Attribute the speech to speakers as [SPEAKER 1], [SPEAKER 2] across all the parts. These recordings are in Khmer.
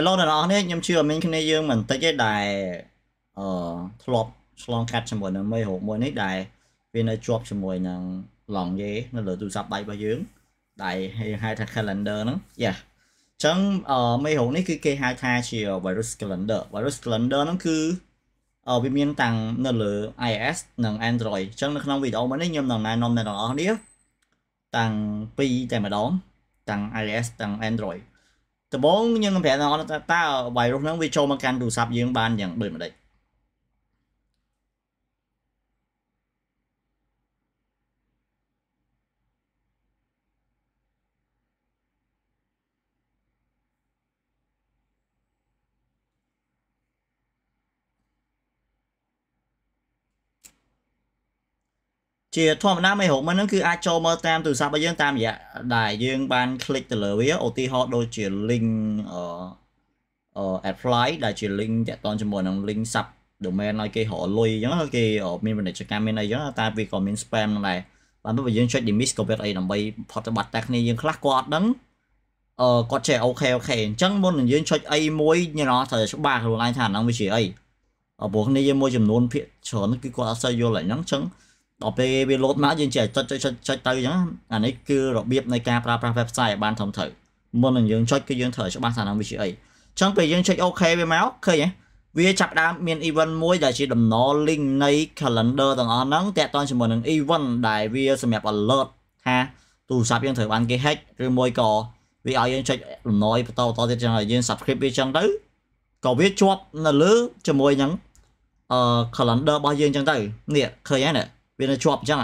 [SPEAKER 1] Hello អ្នកនរអស់នេះខ្ញុំជឿអមីងគ្នាយើងមិនតិចទេដែលអឺធ្លាប់ឆ្លងកាត់ជាមួយនឹងមេរោគមួយនេះដែលវានៅជាប់ជាមួយនឹងឡងយេនៅលើទូរស័ព្ទដៃរបស់យើងដែលហៅថា calendar ហ្នឹងយ៉ាចឹងអឺមេរោគនេះគឺគេហៅថាជា virus calendar virus calendar ហ្នឹងគឺអឺវាមានតាំងនៅលើ iOS និង Android ចឹងនៅក្នុងវីដេអូមួយនេះខ្ញុំនឹងណែនាំអ្នកទាំងអស់គ្នាទាំងពីរតែម្ដងទាំង iOS ទាំង Android ដំបូងខ្ញុំប្រាប់ដល់អត់ថាតើវ៉ៃរុសហ្នឹងវាចូលមកកាន់ទូរស័ព្ទយើងបានយ៉ាងដូចម្ដេចជាធម្មតាមេរោគមិនហ្នឹងគឺអាចចូលមើលតាមទូរស័ព្ទរបស់យើងតាមរយៈដែលយើងបាន click ទៅលើវាឧទាហរណ៍ដូចជា link អឺ apply ដែលជា link តាក់ទងជាមួយនឹង link sub domain ឲ្យគេរកលុយអញ្ចឹងគេមានពាណិជ្ជកម្មមានអីអញ្ចឹងតែវាក៏មាន spam ហ្នឹងដែរបានបើយើងចុច dismiss ក៏វាអីដើម្បីផុតបាត់តែគ្នាយើងខ្លះក៏អត់ដឹងអឺគាត់ចេះអូខេអូខេអញ្ចឹងមុននឹងយើងចុចអីមួយញ៉ាំត្រូវច្បាស់ខ្លួនឯងថាហ្នឹងវាជាអីព្រោះគ្នាយើងមួយចំនួនភាកច្រើនគឺគាត់អត់សូវយល់ឡើយហ្នឹងអញ្ចឹងដល់ពេលវាលោតមកយើងចេះចុចចុចចុចទៅអញ្ចឹងអានេះគឺរបៀបនៃការប្រើប្រាស់ website ឲ្យបានត្រឹមត្រូវមុននឹងយើងចុចគឺយើងត្រូវច្បាស់ថានឹងវាជាអីអញ្ចឹងពេលយើងចុច OK វាមកឃើញហ៎វាចាប់ដើមមាន event មួយដែលជាដំណរ link នៃ calendar ទាំងអស់ហ្នឹងតាក់ទងជាមួយនឹង event ដែលវាសម្រាប់ alert ថាទូរស័ព្ទយើងត្រូវបានគេ hack ឬមួយក៏វាឲ្យយើងចុចដំណរបន្តបន្តទៀតចឹងឲ្យយើង subscribe វាចឹងទៅក៏វាជាប់នៅលើជាមួយនឹងអឺ calendar របស់យើងចឹងទៅនេះឃើញហើយណាវានៅជាប់អញ្ចឹង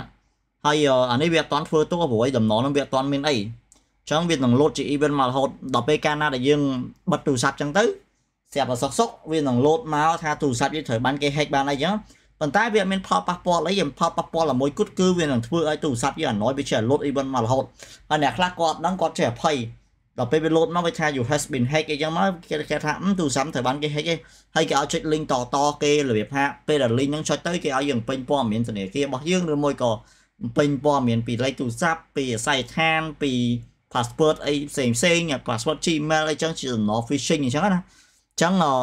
[SPEAKER 1] ហើយអានេះវាអត់ទាន់ធ្វើទុកព្រោះឯដំណងនឹងវាអត់ទាន់មានអីអញ្ចឹងវានឹងលោតជា event មករហូតដល់ពេលកាលណាដែលយើងបិទទូរស័ព្ទអញ្ចឹងទៅស្រាប់តែសុកសុកវានឹងលោតមកថាទូរស័ព្ទយើងត្រូវបានគេ hack បានអីអញ្ចឹងប៉ុន្តែវាអត់មានផលប៉ះពាល់អីផលប៉ះពាល់តែមួយគត់គឺវានឹងធ្វើឲ្យទូរស័ព្ទយើងអណ້ອຍវាចេះលោត event មករហូតហើយអ្នកខ្លះគាត់អត់ដឹងគាត់ចេះភ័យដល់ពេលវាលោតមកវាថា you has been hacked អីចឹងមកគេគេថាទូរស័ព្ទត្រូវបានគេ hack ឯងហើយគេឲ្យចុច link តតគេរបៀបថាពេលដែល link ហ្នឹងចុចទៅគេឲ្យយើងពេញព័ត៌មានធនាគាររបស់យើងឬមួយក៏ពេញព័ត៌មានពីលេខទូរស័ព្ទពីអាសយដ្ឋានពី password អីផ្សេងផ្សេង password Gmail អីចឹងជាដំណរ phishing អញ្ចឹងណាអញ្ចឹងអឺ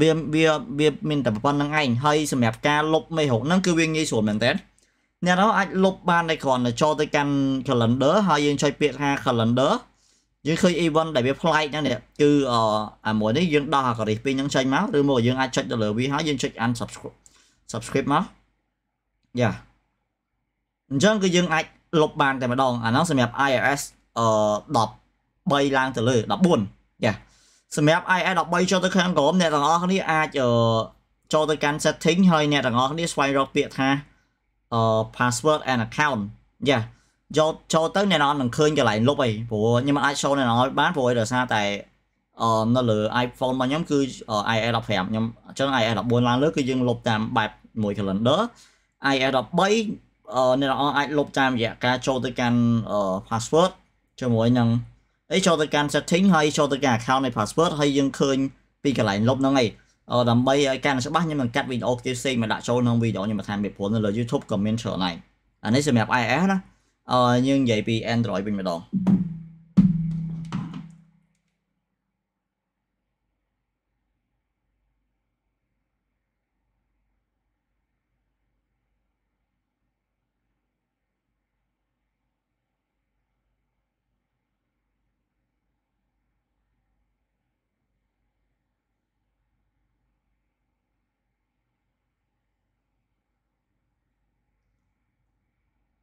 [SPEAKER 1] វាវាវាមានតែប៉ុណ្្នឹងឯងហើយសម្រាប់ការលុបមេរោគហ្នឹងគឺវាងាយស្រួលមែនតើអ្នកនរអាចលុបបានតែគ្រាន់តែចូលទៅកាន់ calendar ហើយយើងចុចពាក្យថា calendar យើងឃើញ event ដែលវាប្លែកហ្នឹងនេះគឺអាមួយនេះយើងដោះអាការីពីរហ្នឹងចេញមកឬមកយើងអាចចុចទៅលើវាហើយយើងចុច unsubscribe subscribe មកយ៉ាអញ្ចឹងគឺយើងអាចលុបបានតែម្ដងអាហ្នឹងសម្រាប់ iOS អឺ13ឡើងទៅលើ14យ៉ាសម្រាប់ iOS 13ចូលទៅខាងក្រោមអ្នកទាំងអស់គ្នាអាចអឺចូលទៅកាន់ setting ហើយអ្នកទាំងអស់គ្នាស្វែងរកពាក្យថាអឺ password and account យ៉ា yeah. យកចូលទៅអ្នកនរនឹងឃើញកន្លែងលុបអីព្រោះខ្ញុំមិនអាច show អ្នកនរបានព្រោះដោយសារតែអឺនៅលើ iPhone របស់ខ្ញុំគឺ iOS 15ខ្ញុំអញ្ចឹង iOS 14ឡើងលើគឺយើងលុបតាមបែបមួយ calendar iOS 13អឺអ្នកនរអាចលុបតាមរយៈការចូលទៅកាន់ password ជាមួយនឹងអីចូលទៅកាន់ setting ហើយចូលទៅកាន់ account នៃ password ហើយយើងឃើញពីកន្លែងលុបហ្នឹងឯងអឺដើម្បីឲ្យកាន់ច្បាស់ខ្ញុំនឹងកាត់វីដេអូផ្សេងៗមកដាក់ចូលក្នុងវីដេអូខ្ញុំបន្ថែមពីព្រោះនៅលើ YouTube ក៏មានច្រើនដែរអានេះសម្រាប់ iOS ណា Ờ, nhưng vậy thì Android bình mà đòn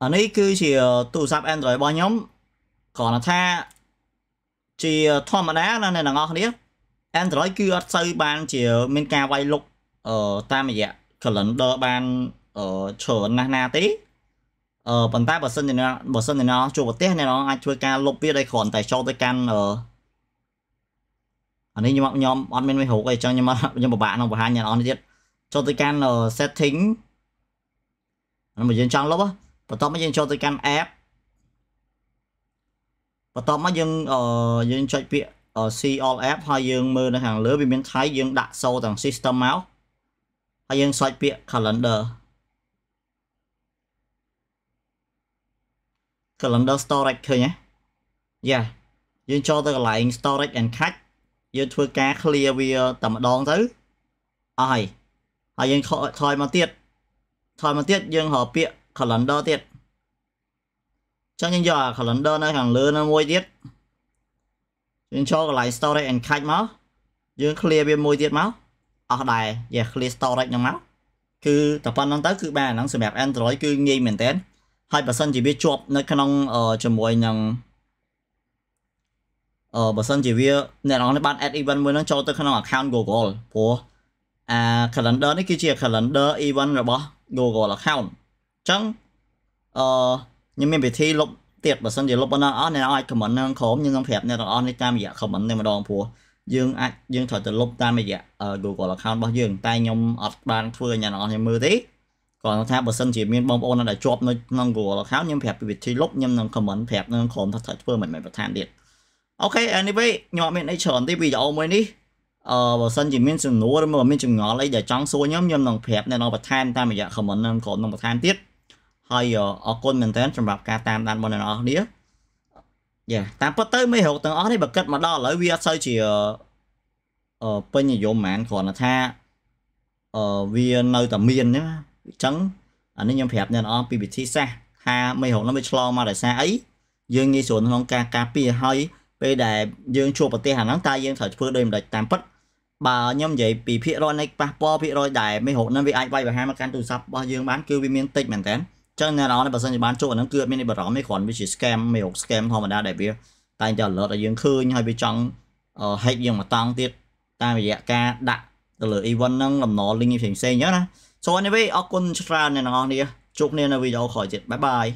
[SPEAKER 1] អានេះគឺជាទូរស័ព្ទ Android របស់ខ្ញុំគ្រាន់តែថាជាធម្មតាណាអ្នកទាំងអស់គ្នា Android គឺអត់សូវបានជាមានការវាយលុកអឺតាមរយៈ calendar បានអឺច្រើនណាស់ណាទេអឺប៉ុន្តែបើសិនជាបើសិនជាជួបប្រទេសអ្នកនរអាចធ្វើការលុបវាដោយគ្រាន់តែចូលទៅកាន់អឺអានេះខ្ញុំខ្ញុំអត់មានវិហុកអីចឹងខ្ញុំខ្ញុំពិបាកក្នុងបង្ហាញអ្នកនរនេះទៀតចូលទៅកាន់ setting ហ្នឹងបើយើងចង់លុបបន្ទាប់មកយើងចូលទៅកាន់ app បន្ទាប់មកយើងយើងចុចពាក្យ see all app ហើយយើងមើលនៅខាងលើវាមាន type យើងដាក់សូទាំង system មកហើយយើង search ពាក្យ calendar calendar storage ឃើញហ៎យ៉ាយើងចូលទៅកន្លែង storage and cache យើងធ្វើការ clear វាតែម្ដងទៅអស់ហើយហើយយើងថយមកទៀតថយមកទៀតយើងរកពាក្យ calendar ទៀតចឹងយើងយកអា calendar នៅខាងលើនោះមួយទៀតយើងចូលកន្លែង storage and cache មកយើង clear វាមួយទៀតមកអស់ដែរយក clear storage ហ្នឹងមកគឺតែប៉ុណ្្នឹងទៅគឺបានហ្នឹងសម្រាប់ Android គឺងាយមែនតើហើយបើសិនជាវាជាប់នៅ ក្នុងជាមួយនឹងអឺបើសិនជាវាអ្នកនរនេះបាន add event មួយហ្នឹងចូលទៅក្នុង account Google ព្រោះអា calendar នេះគឺជា calendar event របស់ Google account ចឹងអឺខ្ញុំមានវិធីលុបទៀតបើសិនជាលុបបណ្ណអស់អ្នកអាច comment នៅក្រោមខ្ញុំនឹងប្រាប់អ្នកទាំងអស់នេះតាមរយៈ comment នេះម្ដងព្រោះយើងអាចយើងត្រូវទៅលុបតាមរយៈ Google account របស់យើងតែខ្ញុំអត់បានធ្វើឲ្យអ្នកទាំងអស់ខ្ញុំមើលទេគ្រាន់តែថាបើសិនជាមានបងប្អូនណាដែលជាប់នៅក្នុង Google account ខ្ញុំប្រាប់ពីវិធីលុបខ្ញុំនឹង comment ប្រាប់នៅក្រោមថាត្រូវធ្វើមិនមែនបន្ថែមទៀតអូខេ anyway ខ្ញុំអត់មានអីច្រើនទេវីដេអូមួយនេះអឺបើសិនជាមានសំណួរឬមកមានចម្ងល់អីដែលចង់សួរខ្ញុំខ្ញុំនឹងប្រាប់នៅក្នុងបន្ថែមតាមរយៈ comment នៅក្រោមនឹងបន្ថែមទៀតហើយអរគុណមែនតើសម្រាប់ការតាមដានបងប្អូនទាំងអស់គ្នាយ៉ាតាមពិតទៅមេរោគទាំងអស់នេះបើគិតមកដល់ឥឡូវវាអត់សូវជាអឺពេញនិយមហ្មងគ្រាន់តែថាអឺវានៅតែមានអញ្ចឹងអានេះខ្ញុំប្រាប់អ្នកទាំងអស់ពីវិធីសាស្ត្រថាមេរោគនោះវាឆ្លងមកដោយសារអីយើងងាយស្រួលក្នុងការការពារហើយពេលដែលយើងជួបប្រទេសអាហ្នឹងតើយើងត្រូវធ្វើដូចម្ដេចតាមពិតបើខ្ញុំនិយាយពីភាគរយនៃប៉ះពាល់ភាគរយដែលមេរោគនោះវាអាចវាយប្រហារមកកាន់ទូរស័ព្ទរបស់យើងបានគឺវាមានតិចមែនតើចឹងអ្នកនរបើសិនជាបានជក់អាហ្នឹងគឺអត់មានបារម្ភទេគ្រាន់វាជា scam មេរោគ scam ធម្មតាដែលវាតែងតែ alert ឲ្យយើងឃើញហើយវាចង់ hack យើងមកតង់ទៀតតាមរយៈការដាក់ទៅលើ event ហ្នឹងលំណ link ផ្សេងៗអញ្ចឹងណា So anyway អរគុណច្រើនអ្នកនរនេះជួបគ្នានៅវីដេអូក្រោយទៀត Bye bye